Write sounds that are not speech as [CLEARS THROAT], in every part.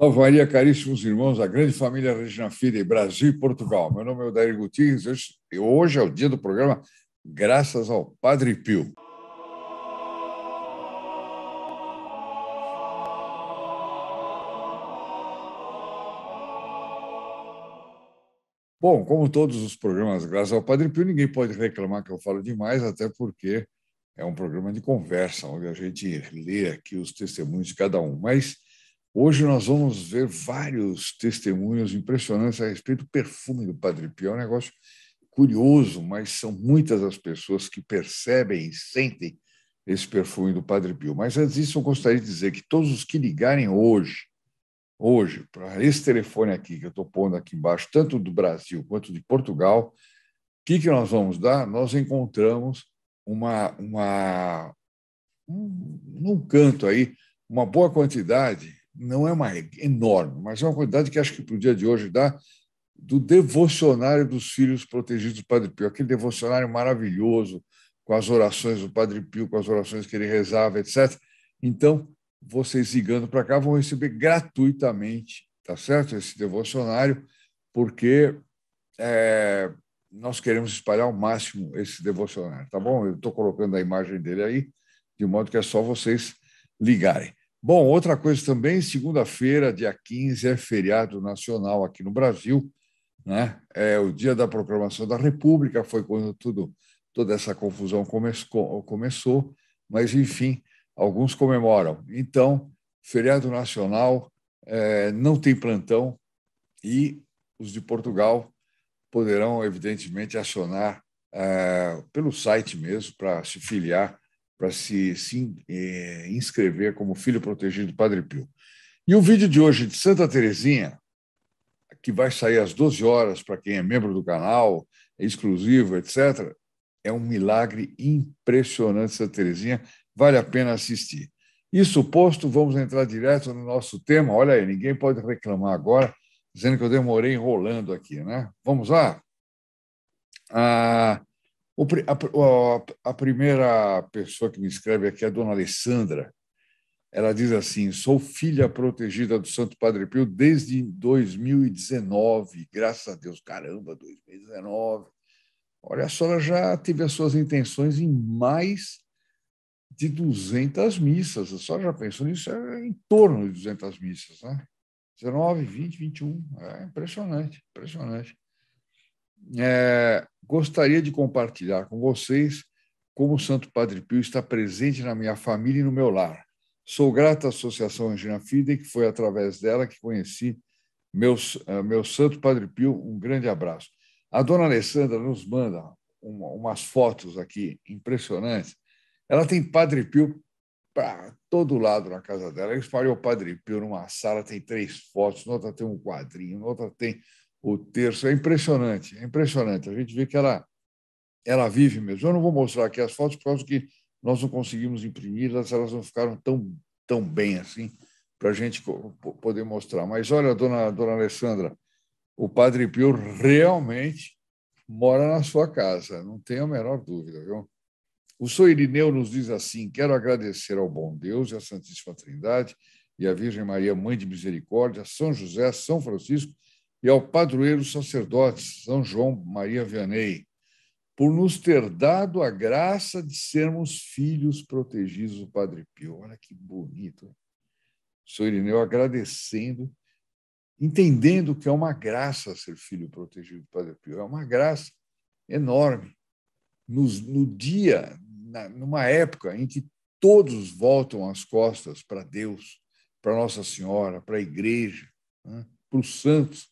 Salvaria, caríssimos irmãos, da grande família Regina Filho, Brasil e Portugal. Meu nome é Odair Gutierrez e hoje é o dia do programa Graças ao Padre Pio. Bom, como todos os programas Graças ao Padre Pio, ninguém pode reclamar que eu falo demais, até porque é um programa de conversa, onde a gente lê aqui os testemunhos de cada um. Mas Hoje nós vamos ver vários testemunhos impressionantes a respeito do perfume do Padre Pio. É um negócio curioso, mas são muitas as pessoas que percebem e sentem esse perfume do Padre Pio. Mas antes disso, eu gostaria de dizer que todos os que ligarem hoje, hoje, para esse telefone aqui que eu estou pondo aqui embaixo, tanto do Brasil quanto de Portugal, o que, que nós vamos dar? Nós encontramos uma, uma um, num canto aí, uma boa quantidade não é uma enorme, mas é uma quantidade que acho que para o dia de hoje dá do devocionário dos filhos protegidos do Padre Pio, aquele devocionário maravilhoso com as orações do Padre Pio, com as orações que ele rezava, etc. Então, vocês ligando para cá vão receber gratuitamente, tá certo? Esse devocionário, porque é, nós queremos espalhar ao máximo esse devocionário, tá bom? Eu estou colocando a imagem dele aí, de modo que é só vocês ligarem. Bom, outra coisa também, segunda-feira, dia 15, é feriado nacional aqui no Brasil, né? É o dia da proclamação da República, foi quando tudo, toda essa confusão come, começou, mas enfim, alguns comemoram. Então, feriado nacional, é, não tem plantão e os de Portugal poderão, evidentemente, acionar é, pelo site mesmo para se filiar para se, se é, inscrever como filho protegido do Padre Pio. E o vídeo de hoje de Santa Terezinha, que vai sair às 12 horas para quem é membro do canal, é exclusivo, etc., é um milagre impressionante, Santa Terezinha. Vale a pena assistir. Isso posto, vamos entrar direto no nosso tema. Olha aí, ninguém pode reclamar agora, dizendo que eu demorei enrolando aqui, né? Vamos lá? Ah, o, a, a, a primeira pessoa que me escreve aqui é a dona Alessandra. Ela diz assim: sou filha protegida do Santo Padre Pio desde 2019. Graças a Deus, caramba, 2019. Olha, a senhora já teve as suas intenções em mais de 200 missas. A senhora já pensou nisso? É em torno de 200 missas, né? 19, 20, 21. É impressionante, impressionante é, gostaria de compartilhar com vocês como o Santo Padre Pio está presente na minha família e no meu lar. Sou grato à Associação Angina Fide, que foi através dela que conheci meus, é, meu Santo Padre Pio. Um grande abraço. A dona Alessandra nos manda uma, umas fotos aqui impressionantes. Ela tem Padre Pio para todo lado na casa dela. Ela espalhou Padre Pio numa sala, tem três fotos, noutra tem um quadrinho, noutra tem o terço. É impressionante, é impressionante. A gente vê que ela, ela vive mesmo. Eu não vou mostrar aqui as fotos por causa que nós não conseguimos imprimir, elas, elas não ficaram tão, tão bem assim para a gente poder mostrar. Mas olha, dona, dona Alessandra, o Padre Pio realmente mora na sua casa, não tenho a menor dúvida, viu? O Sou Irineu nos diz assim: quero agradecer ao bom Deus e à Santíssima Trindade e à Virgem Maria, Mãe de Misericórdia, São José, São Francisco e ao padroeiro sacerdote, São João Maria Vianney, por nos ter dado a graça de sermos filhos protegidos do Padre Pio. Olha que bonito. Hein? O senhor Irineu agradecendo, entendendo que é uma graça ser filho protegido do Padre Pio. É uma graça enorme. Nos, no dia, na, numa época em que todos voltam as costas para Deus, para Nossa Senhora, para a Igreja, né? para os santos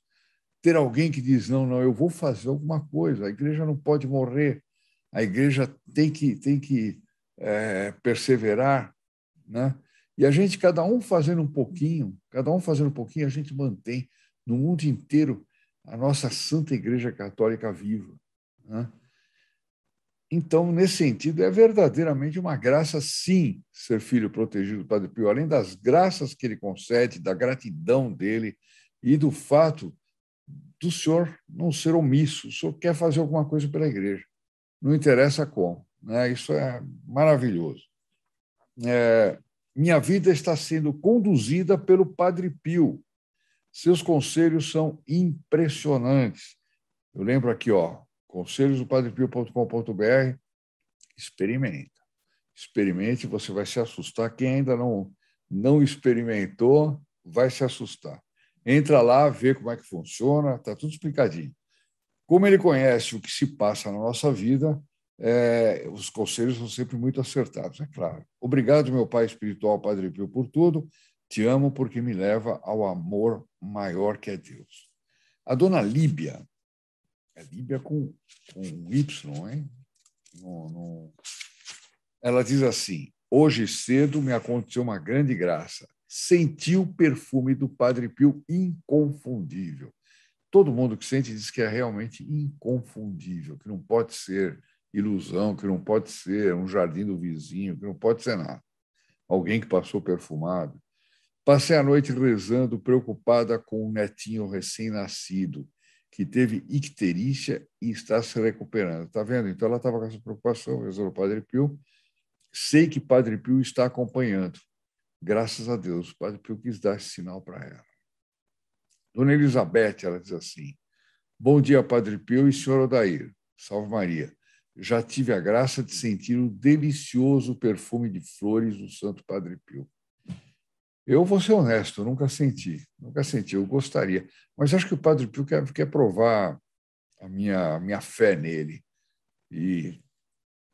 ter alguém que diz: não, não, eu vou fazer alguma coisa, a igreja não pode morrer, a igreja tem que, tem que é, perseverar. Né? E a gente, cada um fazendo um pouquinho, cada um fazendo um pouquinho, a gente mantém no mundo inteiro a nossa Santa Igreja Católica viva. Né? Então, nesse sentido, é verdadeiramente uma graça, sim, ser filho protegido do Padre Pio, além das graças que ele concede, da gratidão dele e do fato do senhor não ser omisso, o senhor quer fazer alguma coisa pela igreja, não interessa como. Né? Isso é maravilhoso. É, minha vida está sendo conduzida pelo Padre Pio. Seus conselhos são impressionantes. Eu lembro aqui, ó, conselhosdopadrepio.com.br, experimenta. Experimente, você vai se assustar. Quem ainda não, não experimentou, vai se assustar. Entra lá, vê como é que funciona, está tudo explicadinho. Como ele conhece o que se passa na nossa vida, é, os conselhos são sempre muito acertados, é claro. Obrigado, meu pai espiritual, Padre Pio, por tudo. Te amo porque me leva ao amor maior que é Deus. A dona Líbia, é Líbia com, com Y, hein? No, no... Ela diz assim: Hoje cedo me aconteceu uma grande graça sentiu o perfume do Padre Pio inconfundível. Todo mundo que sente diz que é realmente inconfundível, que não pode ser ilusão, que não pode ser um jardim do vizinho, que não pode ser nada. Alguém que passou perfumado. Passei a noite rezando, preocupada com um netinho recém-nascido, que teve icterícia e está se recuperando. Está vendo? Então ela estava com essa preocupação, rezando o Padre Pio. Sei que Padre Pio está acompanhando. Graças a Deus, o Padre Pio quis dar esse sinal para ela. Dona Elizabeth, ela diz assim: Bom dia, Padre Pio e Senhor Odair. Salve Maria. Já tive a graça de sentir o delicioso perfume de flores do Santo Padre Pio. Eu vou ser honesto, nunca senti, nunca senti, eu gostaria. Mas acho que o Padre Pio quer, quer provar a minha, a minha fé nele. E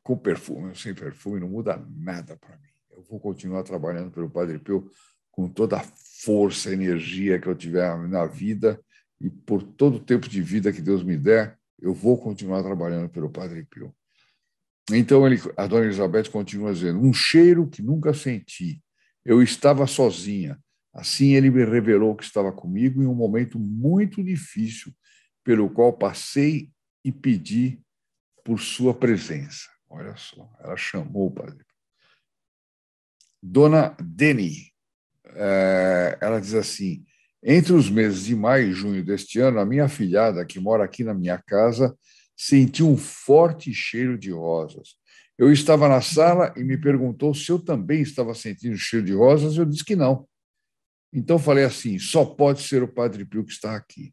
com perfume sem perfume não muda nada para mim eu vou continuar trabalhando pelo Padre Pio com toda a força, energia que eu tiver na vida e por todo o tempo de vida que Deus me der, eu vou continuar trabalhando pelo Padre Pio. Então ele, a Dona Elizabeth continua dizendo: um cheiro que nunca senti. Eu estava sozinha. Assim ele me revelou que estava comigo em um momento muito difícil, pelo qual passei e pedi por sua presença. Olha só, ela chamou o Padre Dona Deni. É, ela diz assim: entre os meses de maio e junho deste ano, a minha filhada, que mora aqui na minha casa, sentiu um forte cheiro de rosas. Eu estava na sala e me perguntou se eu também estava sentindo cheiro de rosas. Eu disse que não. Então falei assim: só pode ser o Padre Pio que está aqui.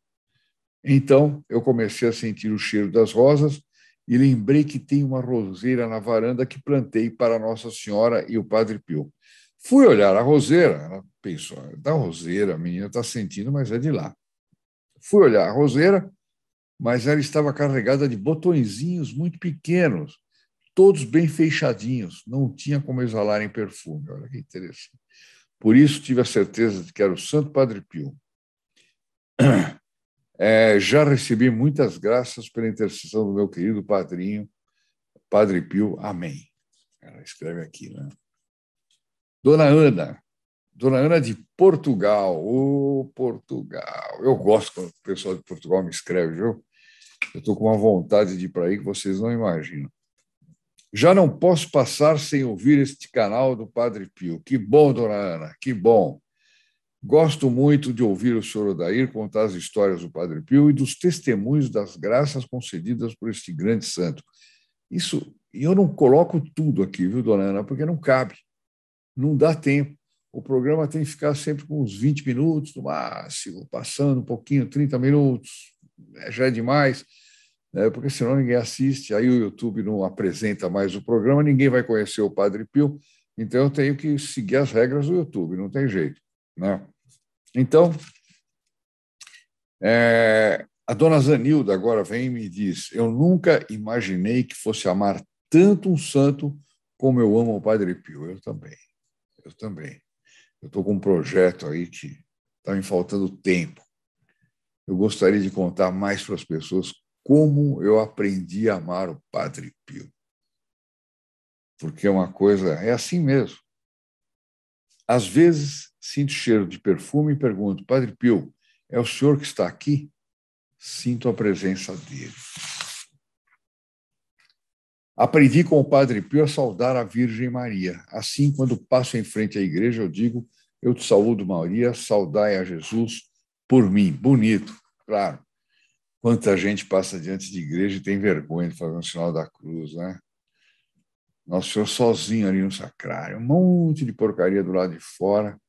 Então eu comecei a sentir o cheiro das rosas e lembrei que tem uma roseira na varanda que plantei para Nossa Senhora e o Padre Pio. Fui olhar a roseira, ela pensou, ah, da roseira, a menina está sentindo, mas é de lá. Fui olhar a roseira, mas ela estava carregada de botõezinhos muito pequenos, todos bem fechadinhos, não tinha como exalarem perfume. Olha que interessante. Por isso tive a certeza de que era o Santo Padre Pio. [CLEARS THROAT] É, já recebi muitas graças pela intercessão do meu querido padrinho, Padre Pio. Amém. Ela escreve aqui, né? Dona Ana. Dona Ana de Portugal. Ô, oh, Portugal. Eu gosto quando o pessoal de Portugal me escreve, viu? Eu estou com uma vontade de ir para aí que vocês não imaginam. Já não posso passar sem ouvir este canal do Padre Pio. Que bom, Dona Ana, que bom. Gosto muito de ouvir o senhor Odair contar as histórias do Padre Pio e dos testemunhos das graças concedidas por este grande santo. Isso, e eu não coloco tudo aqui, viu, Dona Ana, porque não cabe não dá tempo. O programa tem que ficar sempre com uns 20 minutos no máximo, passando um pouquinho, 30 minutos, é, já é demais, né? porque senão ninguém assiste, aí o YouTube não apresenta mais o programa, ninguém vai conhecer o Padre Pio, então eu tenho que seguir as regras do YouTube, não tem jeito. Né? Então, é, a dona Zanilda agora vem e me diz: Eu nunca imaginei que fosse amar tanto um santo como eu amo o Padre Pio. Eu também. Eu também. Eu estou com um projeto aí que está me faltando tempo. Eu gostaria de contar mais para as pessoas como eu aprendi a amar o Padre Pio. Porque é uma coisa, é assim mesmo. Às vezes sinto cheiro de perfume e pergunto, Padre Pio, é o senhor que está aqui? Sinto a presença dele. Aprendi com o Padre Pio a saudar a Virgem Maria. Assim, quando passo em frente à igreja, eu digo: Eu te saúdo, Maria, saudai a Jesus por mim. Bonito, claro. Quanta gente passa diante de igreja e tem vergonha de fazer um sinal da cruz, né? Nosso Senhor sozinho ali no sacrário, um monte de porcaria do lado de fora,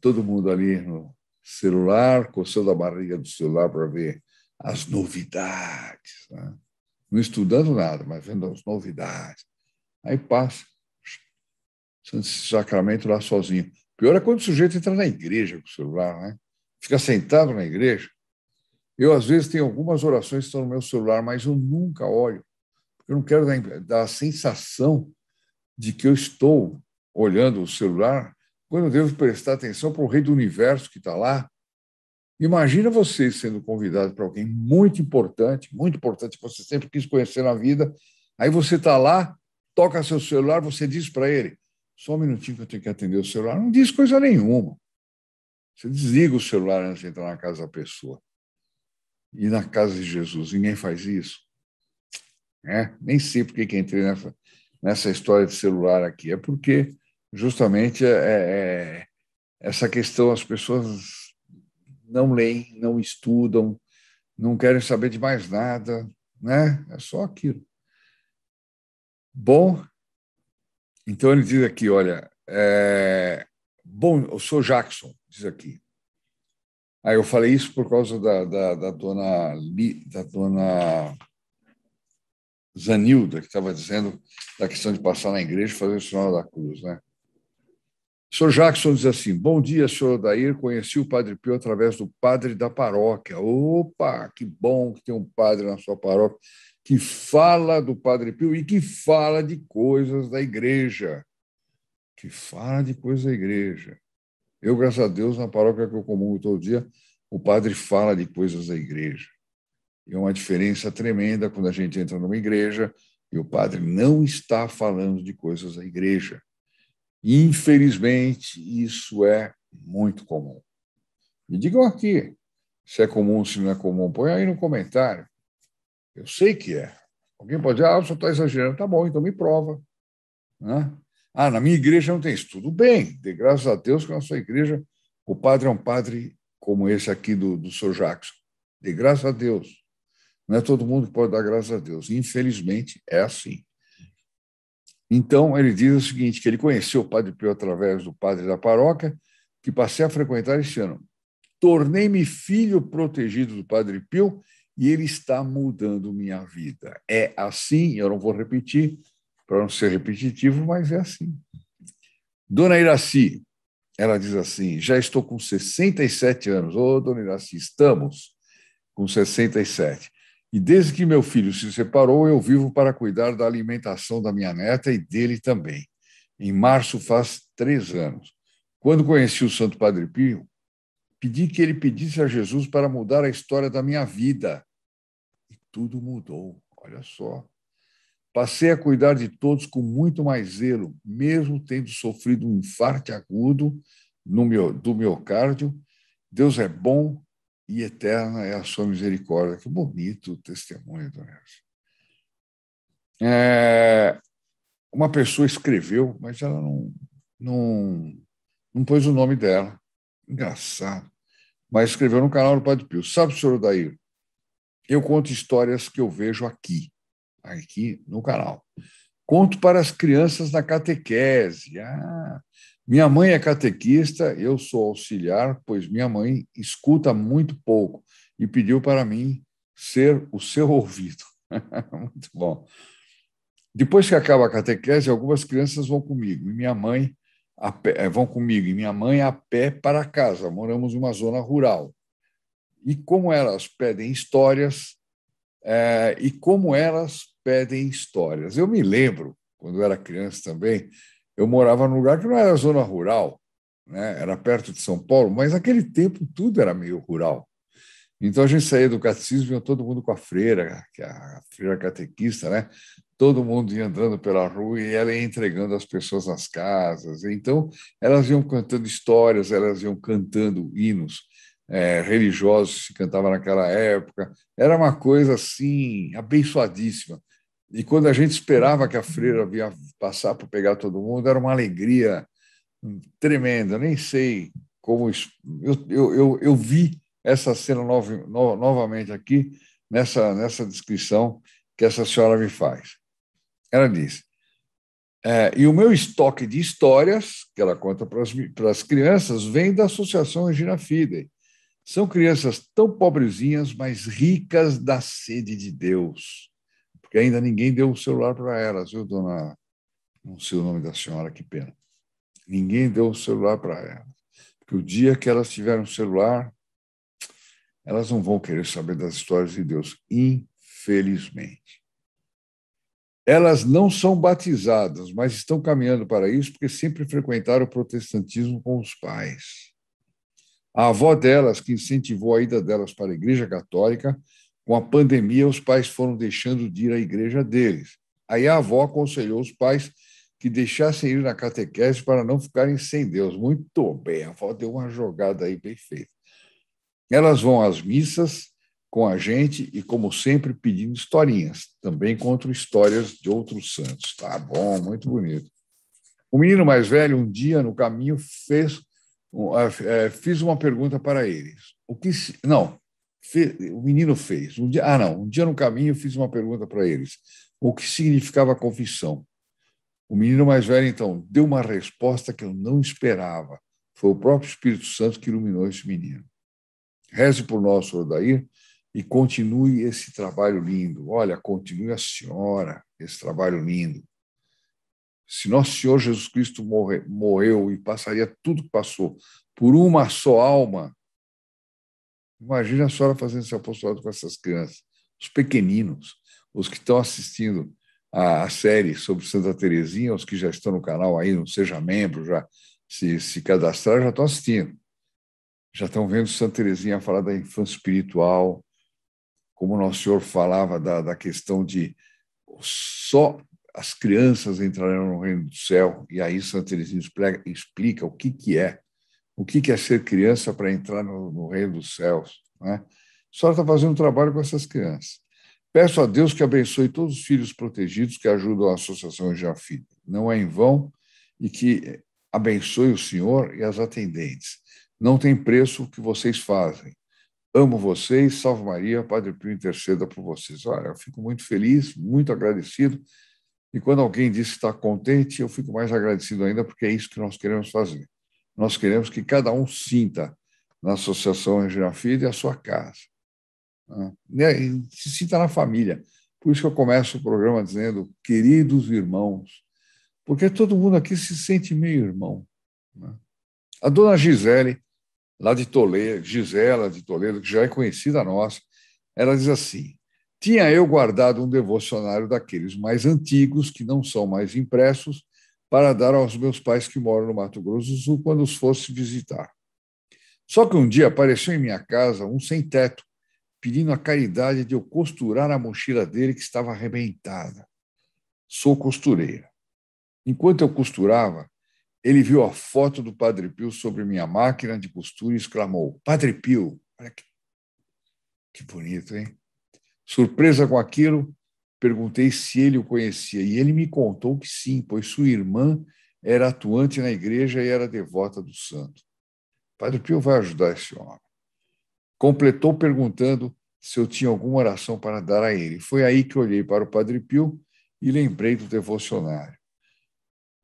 todo mundo ali no celular, coçando a barriga do celular para ver as novidades. Né? não estudando nada, mas vendo as novidades. Aí passa Santo Sacramento lá sozinho. Pior é quando o sujeito entra na igreja com o celular, né? Fica sentado na igreja. Eu, às vezes, tenho algumas orações que estão no meu celular, mas eu nunca olho. Porque eu não quero dar, dar a sensação de que eu estou olhando o celular, quando eu devo prestar atenção para o rei do universo que está lá, Imagina você sendo convidado para alguém muito importante, muito importante, que você sempre quis conhecer na vida. Aí você está lá, toca seu celular, você diz para ele: só um minutinho que eu tenho que atender o celular. Não diz coisa nenhuma. Você desliga o celular antes de entrar na casa da pessoa. E na casa de Jesus, ninguém faz isso. É, nem sei por que entrei nessa, nessa história de celular aqui. É porque, justamente, é, é, é essa questão, as pessoas não leem, não estudam, não querem saber de mais nada, né? É só aquilo. Bom, então ele diz aqui, olha, é, bom, eu sou Jackson, diz aqui. Aí eu falei isso por causa da, da, da dona Li, da dona Zanilda, que estava dizendo da questão de passar na igreja e fazer o sinal da cruz, né? O senhor Jackson diz assim: Bom dia, senhor Dair. Conheci o Padre Pio através do padre da paróquia. Opa, que bom que tem um padre na sua paróquia que fala do Padre Pio e que fala de coisas da igreja. Que fala de coisas da igreja. Eu, graças a Deus, na paróquia que eu comungo todo dia, o padre fala de coisas da igreja. E é uma diferença tremenda quando a gente entra numa igreja e o padre não está falando de coisas da igreja. Infelizmente, isso é muito comum. Me digam aqui se é comum, se não é comum. Põe aí no comentário. Eu sei que é. Alguém pode dizer, ah, você está exagerando. Tá bom, então me prova. Né? Ah, na minha igreja não tem isso. Tudo bem, de graças a Deus que na sua igreja o padre é um padre como esse aqui do, do Sr. Jackson. De graças a Deus. Não é todo mundo que pode dar graças a Deus. Infelizmente, é assim. Então, ele diz o seguinte, que ele conheceu o Padre Pio através do padre da paróquia, que passei a frequentar este ano. Tornei-me filho protegido do Padre Pio e ele está mudando minha vida. É assim, eu não vou repetir, para não ser repetitivo, mas é assim. Dona Iraci, ela diz assim: já estou com 67 anos. Ô, dona Iraci, estamos com 67. E desde que meu filho se separou, eu vivo para cuidar da alimentação da minha neta e dele também. Em março faz três anos. Quando conheci o Santo Padre Pio, pedi que ele pedisse a Jesus para mudar a história da minha vida. E tudo mudou, olha só. Passei a cuidar de todos com muito mais zelo, mesmo tendo sofrido um infarto agudo no meu, do miocárdio. Deus é bom e eterna é a sua misericórdia. Que bonito o testemunho do Nelson. É, uma pessoa escreveu, mas ela não, não, não pôs o nome dela. Engraçado. Mas escreveu no canal do Padre Pio. Sabe, senhor Odair, eu conto histórias que eu vejo aqui, aqui no canal. Conto para as crianças na catequese. Ah, minha mãe é catequista, eu sou auxiliar, pois minha mãe escuta muito pouco e pediu para mim ser o seu [LAUGHS] ouvido. muito bom. Depois que acaba a catequese, algumas crianças vão comigo e minha mãe pé, eh, vão comigo e minha mãe a pé para casa. Moramos numa zona rural. E como elas pedem histórias é, e como elas pedem histórias. Eu me lembro, quando eu era criança também, eu morava num lugar que não era zona rural, né? era perto de São Paulo, mas naquele tempo tudo era meio rural. Então a gente saía do catecismo, ia todo mundo com a freira, que é a freira catequista, né? Todo mundo ia andando pela rua e ela ia entregando as pessoas nas casas. Então elas iam cantando histórias, elas iam cantando hinos é, religiosos que se cantava naquela época. Era uma coisa assim abençoadíssima. E quando a gente esperava que a freira vinha passar para pegar todo mundo, era uma alegria tremenda. Eu nem sei como. Eu, eu, eu, eu vi essa cena nov, novamente aqui, nessa, nessa descrição que essa senhora me faz. Ela diz: é, e o meu estoque de histórias, que ela conta para as crianças, vem da Associação Regina Fidei. São crianças tão pobrezinhas, mas ricas da sede de Deus. E ainda ninguém deu o celular para elas, viu, dona? Não sei o nome da senhora, que pena. Ninguém deu o celular para elas. Porque o dia que elas tiverem o celular, elas não vão querer saber das histórias de Deus, infelizmente. Elas não são batizadas, mas estão caminhando para isso porque sempre frequentaram o protestantismo com os pais. A avó delas, que incentivou a ida delas para a Igreja Católica, com a pandemia, os pais foram deixando de ir à igreja deles. Aí a avó aconselhou os pais que deixassem ir na catequese para não ficarem sem Deus. Muito bem, a avó deu uma jogada aí bem feita. Elas vão às missas com a gente e, como sempre, pedindo historinhas. Também contam histórias de outros santos. Tá bom, muito bonito. O menino mais velho, um dia no caminho, fez, é, fiz uma pergunta para eles. O que, não, o menino fez. Um dia, ah, não, um dia no caminho eu fiz uma pergunta para eles: o que significava a confissão? O menino mais velho, então, deu uma resposta que eu não esperava. Foi o próprio Espírito Santo que iluminou esse menino. Reze por nós, Sr. e continue esse trabalho lindo. Olha, continue a senhora esse trabalho lindo. Se nosso Senhor Jesus Cristo morre, morreu e passaria tudo que passou por uma só alma, Imagina a senhora fazendo seu apostolado com essas crianças, os pequeninos, os que estão assistindo a, a série sobre Santa Terezinha, os que já estão no canal aí, não seja membro, já se, se cadastrar, já estão assistindo. Já estão vendo Santa Terezinha falar da infância espiritual, como o Nosso Senhor falava da, da questão de só as crianças entrarão no reino do céu, e aí Santa Teresinha explica, explica o que, que é o que é ser criança para entrar no, no reino dos céus. Né? A senhora está fazendo um trabalho com essas crianças. Peço a Deus que abençoe todos os filhos protegidos que ajudam a Associação Jafim. Não é em vão e que abençoe o senhor e as atendentes. Não tem preço o que vocês fazem. Amo vocês, salve Maria, Padre Pio interceda por vocês. Olha, eu fico muito feliz, muito agradecido. E quando alguém diz que está contente, eu fico mais agradecido ainda, porque é isso que nós queremos fazer. Nós queremos que cada um sinta na Associação Regional e a sua casa. Né? se sinta na família. Por isso que eu começo o programa dizendo, queridos irmãos, porque todo mundo aqui se sente meio irmão. Né? A dona Gisele, lá de Toledo, Gisela de Toledo, que já é conhecida nossa, ela diz assim: tinha eu guardado um devocionário daqueles mais antigos, que não são mais impressos, para dar aos meus pais que moram no Mato Grosso do Sul quando os fosse visitar. Só que um dia apareceu em minha casa um sem-teto, pedindo a caridade de eu costurar a mochila dele que estava arrebentada. Sou costureira. Enquanto eu costurava, ele viu a foto do Padre Pio sobre minha máquina de costura e exclamou: Padre Pio, olha que, que bonito, hein? Surpresa com aquilo, Perguntei se ele o conhecia e ele me contou que sim, pois sua irmã era atuante na igreja e era devota do santo. Padre Pio vai ajudar esse homem. Completou perguntando se eu tinha alguma oração para dar a ele. Foi aí que olhei para o Padre Pio e lembrei do devocionário.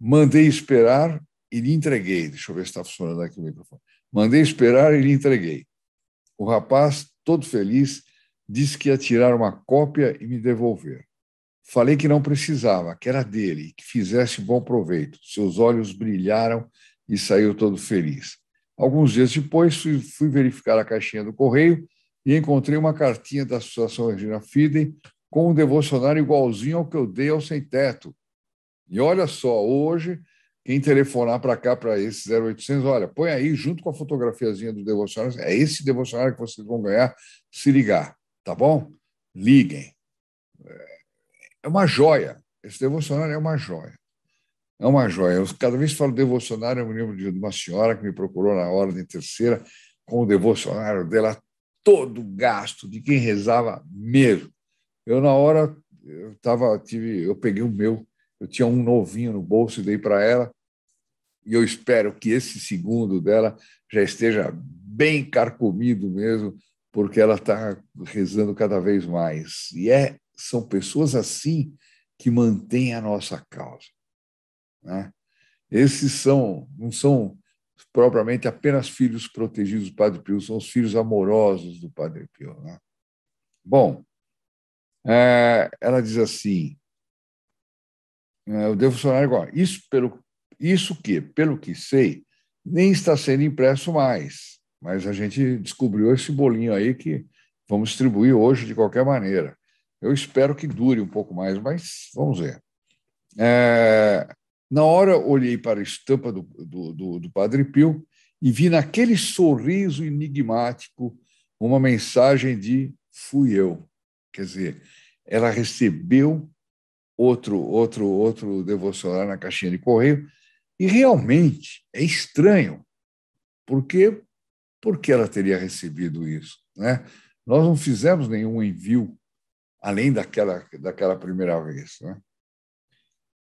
Mandei esperar e lhe entreguei. Deixa eu ver se está funcionando aqui o microfone. Mandei esperar e lhe entreguei. O rapaz, todo feliz, disse que ia tirar uma cópia e me devolver. Falei que não precisava, que era dele que fizesse bom proveito. Seus olhos brilharam e saiu todo feliz. Alguns dias depois, fui verificar a caixinha do correio e encontrei uma cartinha da Associação Regina Fidem com um devocionário igualzinho ao que eu dei ao Sem Teto. E olha só, hoje, quem telefonar para cá, para esse 0800, olha, põe aí junto com a fotografiazinha do devocionário, é esse devocionário que vocês vão ganhar, se ligar tá bom? Liguem. É uma joia. Esse devocionário é uma joia. É uma joia. Eu, cada vez que falo devocionário, eu me lembro de uma senhora que me procurou na ordem terceira com o devocionário dela todo gasto, de quem rezava mesmo. Eu, na hora, eu, tava, tive, eu peguei o meu, eu tinha um novinho no bolso e dei para ela, e eu espero que esse segundo dela já esteja bem carcomido mesmo, porque ela está rezando cada vez mais. E é, são pessoas assim que mantêm a nossa causa. Né? Esses são, não são propriamente apenas filhos protegidos do Padre Pio, são os filhos amorosos do Padre Pio. Né? Bom, é, ela diz assim, é, né, o devocionário igual isso, pelo, isso que, pelo que sei, nem está sendo impresso mais mas a gente descobriu esse bolinho aí que vamos distribuir hoje de qualquer maneira. Eu espero que dure um pouco mais, mas vamos ver. É, na hora, olhei para a estampa do, do, do, do Padre Pio e vi naquele sorriso enigmático uma mensagem de fui eu. Quer dizer, ela recebeu outro outro outro devocionário na caixinha de correio e realmente é estranho, porque por que ela teria recebido isso? Né? Nós não fizemos nenhum envio além daquela, daquela primeira vez. Né?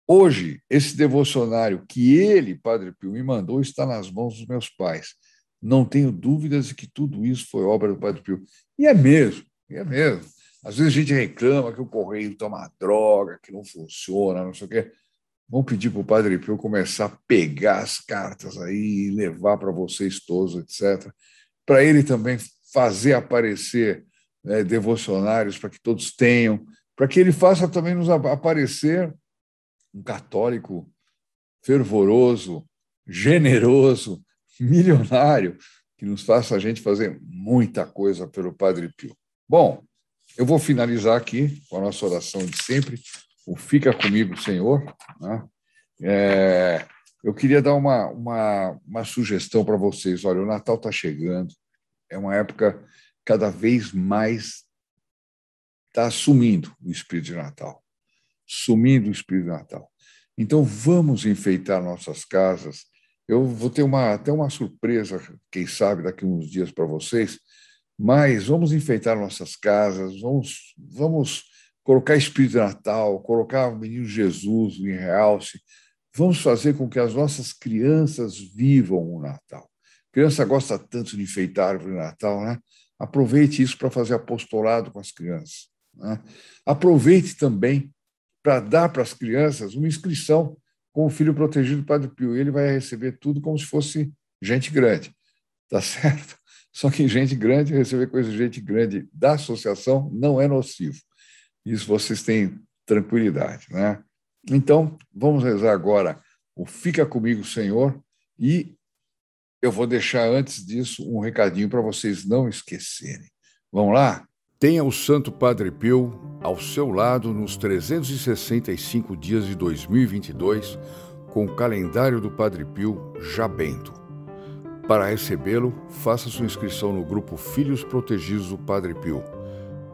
Hoje, esse devocionário que ele, Padre Pio, me mandou está nas mãos dos meus pais. Não tenho dúvidas de que tudo isso foi obra do Padre Pio. E é mesmo, é mesmo. Às vezes a gente reclama que o correio toma droga, que não funciona, não sei o quê. Vamos pedir para o Padre Pio começar a pegar as cartas aí e levar para vocês todos, etc. Para ele também fazer aparecer né, devocionários para que todos tenham, para que ele faça também nos aparecer um católico fervoroso, generoso, [LAUGHS] milionário, que nos faça a gente fazer muita coisa pelo Padre Pio. Bom, eu vou finalizar aqui com a nossa oração de sempre, o Fica Comigo, Senhor. Né? É, eu queria dar uma, uma, uma sugestão para vocês. Olha, o Natal está chegando, é uma época cada vez mais está sumindo o espírito de Natal. Sumindo o espírito de Natal. Então, vamos enfeitar nossas casas. Eu vou ter uma, até uma surpresa, quem sabe, daqui uns dias para vocês, mas vamos enfeitar nossas casas, vamos, vamos colocar Espírito de Natal, colocar o Menino Jesus em realce. Vamos fazer com que as nossas crianças vivam o Natal. A criança gosta tanto de enfeitar a árvore de Natal, né? Aproveite isso para fazer apostolado com as crianças. Né? Aproveite também para dar para as crianças uma inscrição com o filho protegido do Padre Pio. Ele vai receber tudo como se fosse gente grande, tá [LAUGHS] certo? Só que gente grande, receber coisa de gente grande da associação não é nocivo. Isso vocês têm tranquilidade, né? Então, vamos rezar agora o Fica Comigo, Senhor, e eu vou deixar antes disso um recadinho para vocês não esquecerem. Vamos lá? Tenha o Santo Padre Pio ao seu lado nos 365 dias de 2022 com o calendário do Padre Pio já bento. Para recebê-lo, faça sua inscrição no grupo Filhos Protegidos do Padre Pio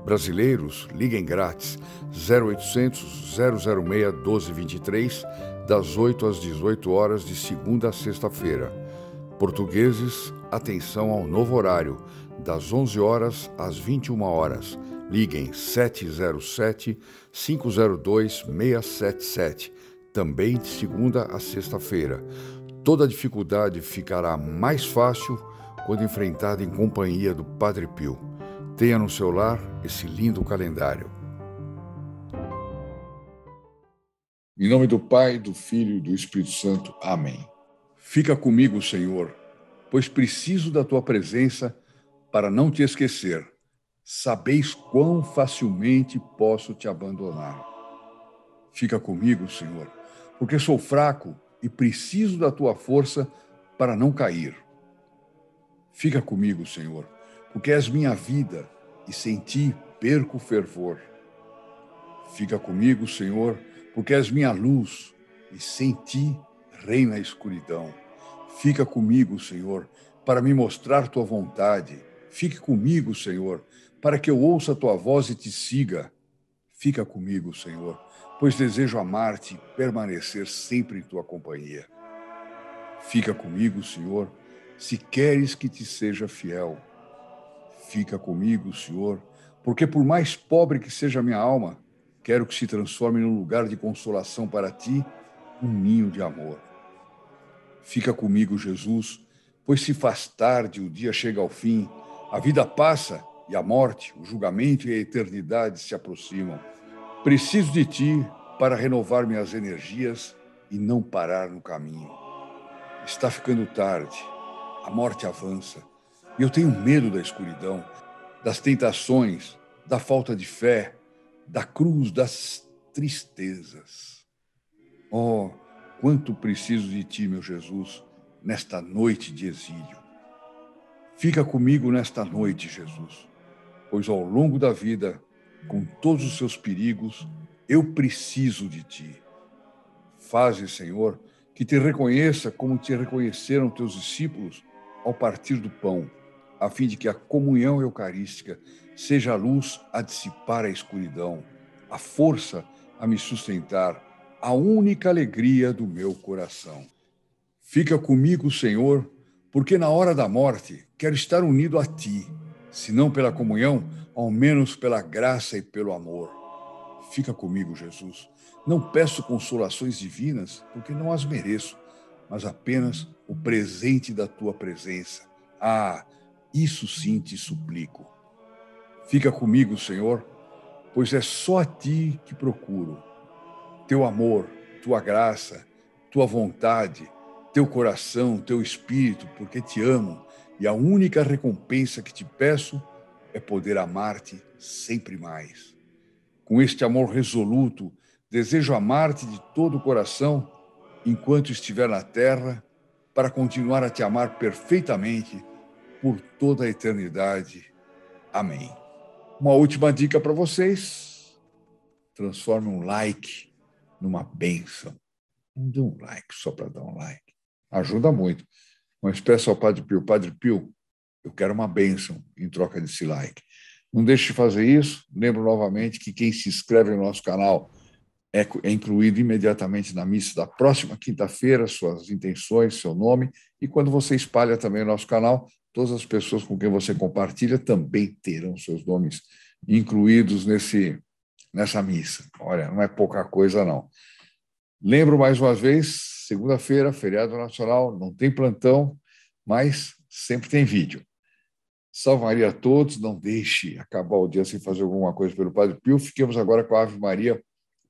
Brasileiros, liguem grátis 0800 006 1223, das 8 às 18 horas de segunda a sexta-feira. Portugueses, atenção ao novo horário, das 11 horas às 21 horas. Liguem 707 502 677, também de segunda a sexta-feira. Toda dificuldade ficará mais fácil quando enfrentada em companhia do Padre Pio. Tenha no seu lar esse lindo calendário. Em nome do Pai, do Filho e do Espírito Santo. Amém. Fica comigo, Senhor, pois preciso da tua presença para não te esquecer. Sabeis quão facilmente posso te abandonar. Fica comigo, Senhor, porque sou fraco e preciso da tua força para não cair. Fica comigo, Senhor porque és minha vida e sem ti perco o fervor. Fica comigo, Senhor, porque és minha luz e sem ti reina a escuridão. Fica comigo, Senhor, para me mostrar tua vontade. Fique comigo, Senhor, para que eu ouça tua voz e te siga. Fica comigo, Senhor, pois desejo amar-te e permanecer sempre em tua companhia. Fica comigo, Senhor, se queres que te seja fiel Fica comigo, Senhor, porque por mais pobre que seja a minha alma, quero que se transforme num lugar de consolação para ti, um ninho de amor. Fica comigo, Jesus, pois se faz tarde, o dia chega ao fim, a vida passa e a morte, o julgamento e a eternidade se aproximam. Preciso de ti para renovar minhas energias e não parar no caminho. Está ficando tarde, a morte avança, e eu tenho medo da escuridão, das tentações, da falta de fé, da cruz, das tristezas. Oh, quanto preciso de ti, meu Jesus, nesta noite de exílio. Fica comigo nesta noite, Jesus, pois ao longo da vida, com todos os seus perigos, eu preciso de ti. Faze, Senhor, que te reconheça como te reconheceram teus discípulos ao partir do pão a fim de que a comunhão eucarística seja a luz a dissipar a escuridão, a força a me sustentar, a única alegria do meu coração. Fica comigo, Senhor, porque na hora da morte quero estar unido a Ti, se não pela comunhão, ao menos pela graça e pelo amor. Fica comigo, Jesus. Não peço consolações divinas, porque não as mereço, mas apenas o presente da Tua presença. Ah, isso sim te suplico. Fica comigo, Senhor, pois é só a ti que procuro. Teu amor, tua graça, tua vontade, teu coração, teu espírito, porque te amo e a única recompensa que te peço é poder amar-te sempre mais. Com este amor resoluto, desejo amar-te de todo o coração enquanto estiver na terra, para continuar a te amar perfeitamente por toda a eternidade. Amém. Uma última dica para vocês: transforme um like numa bênção. dê um like só para dar um like. Ajuda muito. Mas peço ao Padre Pio: Padre Pio, eu quero uma bênção em troca desse like. Não deixe de fazer isso. Lembro novamente que quem se inscreve no nosso canal é, é incluído imediatamente na missa da próxima quinta-feira, suas intenções, seu nome. E quando você espalha também o nosso canal, todas as pessoas com quem você compartilha também terão seus nomes incluídos nesse nessa missa. Olha, não é pouca coisa não. Lembro mais uma vez, segunda-feira, feriado nacional, não tem plantão, mas sempre tem vídeo. Salve Maria a todos, não deixe acabar o dia sem fazer alguma coisa pelo Padre Pio. Fiquemos agora com a Ave Maria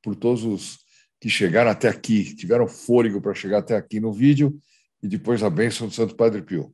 por todos os que chegaram até aqui, tiveram fôlego para chegar até aqui no vídeo e depois a bênção do Santo Padre Pio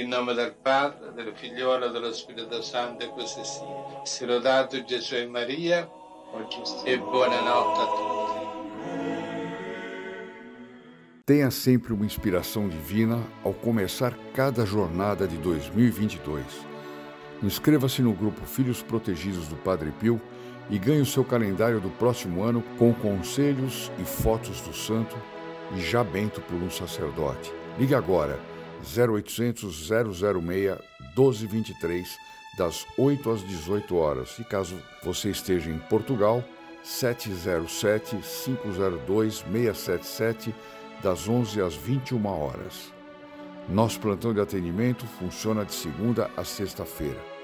Em nome do Padre, del Figliolo e dello Spirito Santo, così Se Si lodato Jesus e Maria, e noite a todos. Tenha sempre uma inspiração divina ao começar cada jornada de 2022. Inscreva-se no grupo Filhos Protegidos do Padre Pio e ganhe o seu calendário do próximo ano com conselhos e fotos do santo e já bento por um sacerdote. Ligue agora 0800 006 1223, das 8 às 18 horas. E caso você esteja em Portugal, 707 502 677, das 11 às 21 horas. Nosso plantão de atendimento funciona de segunda a sexta-feira.